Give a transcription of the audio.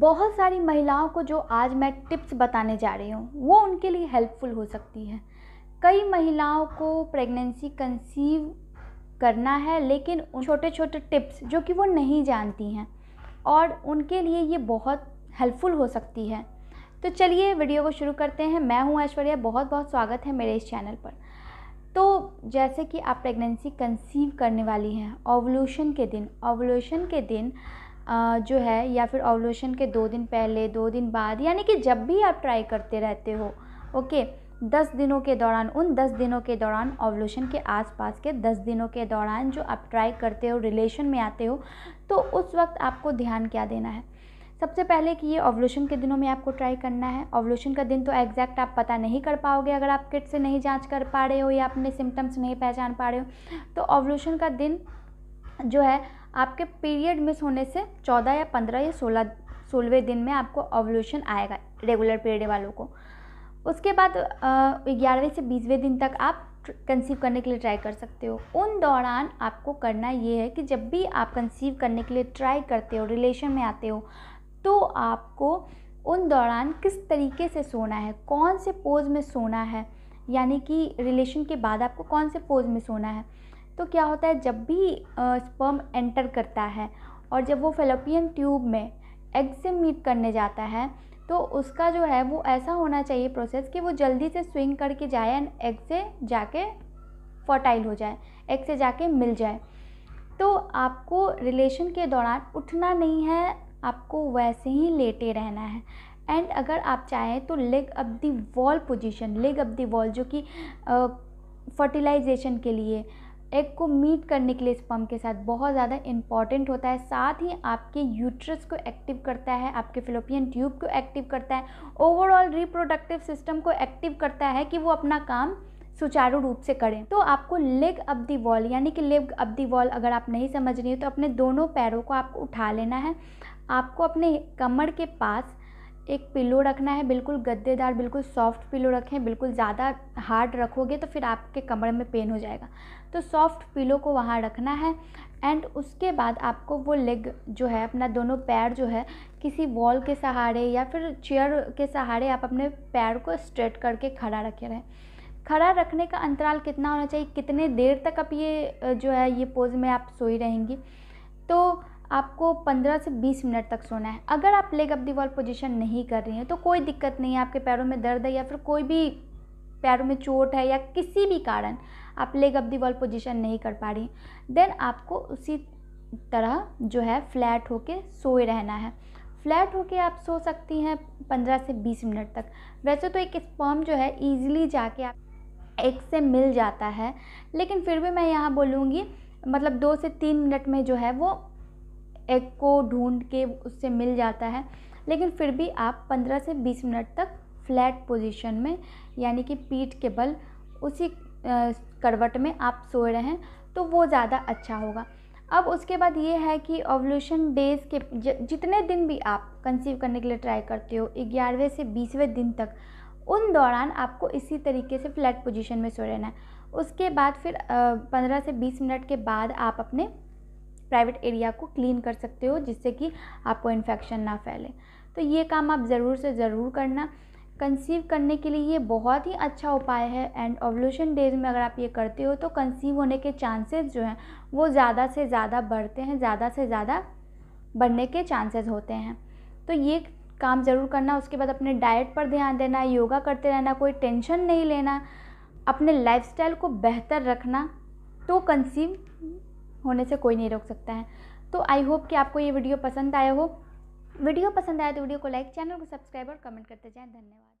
बहुत सारी महिलाओं को जो आज मैं टिप्स बताने जा रही हूँ वो उनके लिए हेल्पफुल हो सकती है कई महिलाओं को प्रेगनेंसी कंसीव करना है लेकिन छोटे छोटे टिप्स जो कि वो नहीं जानती हैं और उनके लिए ये बहुत हेल्पफुल हो सकती है तो चलिए वीडियो को शुरू करते हैं मैं हूँ ऐश्वर्या बहुत बहुत स्वागत है मेरे इस चैनल पर तो जैसे कि आप प्रेगनेंसी कंसीव करने वाली हैं ओवल्यूशन के दिन ओवल्यूशन के दिन जो है या फिर ओवलेशन के दो दिन पहले दो दिन बाद यानी कि जब भी आप ट्राई करते रहते हो ओके दस दिनों के दौरान उन दस दिनों के दौरान ओवलेशन के आसपास के दस दिनों के दौरान जो आप ट्राई करते हो रिलेशन में आते हो तो उस वक्त आपको ध्यान क्या देना है सबसे पहले कि ये ओवलेशन के दिनों में आपको ट्राई करना है ओवलेशन का दिन तो एग्जैक्ट आप पता नहीं कर पाओगे अगर आप किट से नहीं जांच कर पा रहे हो या अपने सिम्टम्स नहीं पहचान पा रहे हो तो ओवलेशन का दिन जो है आपके पीरियड मिस होने से चौदह या पंद्रह या सोलह सोलहवें दिन में आपको ओवल्यूशन आएगा रेगुलर पीरियड वालों को उसके बाद ग्यारहवें से बीसवें दिन तक आप कंसीव करने के लिए ट्राई कर सकते हो उन दौरान आपको करना ये है कि जब भी आप कंसीव करने के लिए ट्राई करते हो रिलेशन में आते हो तो आपको उन दौरान किस तरीके से सोना है कौन से पोज में सोना है यानी कि रिलेशन के बाद आपको कौन से पोज में सोना है तो क्या होता है जब भी स्पर्म एंटर करता है और जब वो फेलोपियन ट्यूब में एग से मीट करने जाता है तो उसका जो है वो ऐसा होना चाहिए प्रोसेस कि वो जल्दी से स्विंग करके जाए एंड एग से जाके फर्टाइल हो जाए एग से जाके मिल जाए तो आपको रिलेशन के दौरान उठना नहीं है आपको वैसे ही लेटे रहना है एंड अगर आप चाहें तो leg up the wall position leg up the wall जो कि फर्टिलाइजेशन के लिए एग को मीट करने के लिए स्पम के साथ बहुत ज़्यादा इंपॉर्टेंट होता है साथ ही आपके यूट्रस को एक्टिव करता है आपके फिलोपियन ट्यूब को एक्टिव करता है ओवरऑल रिप्रोडक्टिव सिस्टम को एक्टिव करता है कि वो अपना काम सुचारू रूप से करें तो आपको लेग अप दी वॉल यानी कि लेग अप दी वॉल अगर आप नहीं समझ रही हो तो अपने दोनों पैरों को आपको उठा लेना है आपको अपने कमर के पास एक पिलो रखना है बिल्कुल गद्देदार बिल्कुल सॉफ्ट पिलो रखें बिल्कुल ज़्यादा हार्ड रखोगे तो फिर आपके कमर में पेन हो जाएगा तो सॉफ्ट पिलो को वहाँ रखना है एंड उसके बाद आपको वो लेग जो है अपना दोनों पैर जो है किसी वॉल के सहारे या फिर चेयर के सहारे आप अपने पैर को स्ट्रेट करके खड़ा रखे रहें खड़ा रखने का अंतराल कितना होना चाहिए कितने देर तक आप ये जो है ये पोज़ में आप सोई रहेंगी तो आपको 15 से 20 मिनट तक सोना है अगर आप leg up the wall position नहीं कर रही हैं तो कोई दिक्कत नहीं है आपके पैरों में दर्द है या फिर कोई भी पैरों में चोट है या किसी भी कारण आप leg up the wall position नहीं कर पा रही देन आपको उसी तरह जो है फ्लैट होके सोए रहना है फ्लैट होके आप सो सकती हैं 15 से 20 मिनट तक वैसे तो एक स्पर्म जो है ईजिली जाके आप एक से मिल जाता है लेकिन फिर भी मैं यहाँ बोलूँगी मतलब दो से तीन मिनट में जो है वो एग को ढूंढ के उससे मिल जाता है लेकिन फिर भी आप 15 से 20 मिनट तक फ्लैट पोजीशन में यानी कि पीठ के बल उसी करवट में आप सोए रहें तो वो ज़्यादा अच्छा होगा अब उसके बाद ये है कि ओवल्यूशन डेज के जितने दिन भी आप कंसीव करने के लिए ट्राई करते हो ग्यारहवें से बीसवें दिन तक उन दौरान आपको इसी तरीके से फ्लैट पोजीशन में सो रहना है उसके बाद फिर पंद्रह से बीस मिनट के बाद आप अपने प्राइवेट एरिया को क्लीन कर सकते हो जिससे कि आपको इन्फेक्शन ना फैले तो ये काम आप ज़रूर से ज़रूर करना कंसीव करने के लिए ये बहुत ही अच्छा उपाय है एंड ओवल्यूशन डेज में अगर आप ये करते हो तो कंसीव होने के चांसेस जो हैं वो ज़्यादा से ज़्यादा बढ़ते हैं ज़्यादा से ज़्यादा बढ़ने के चांसेस होते हैं तो ये काम ज़रूर करना उसके बाद अपने डाइट पर ध्यान देना योगा करते रहना कोई टेंशन नहीं लेना अपने लाइफ को बेहतर रखना तो कंसीव होने से कोई नहीं रोक सकता है तो आई होप कि आपको ये वीडियो पसंद आया हो वीडियो पसंद आया तो वीडियो को लाइक चैनल को सब्सक्राइब और कमेंट करते जाएँ धन्यवाद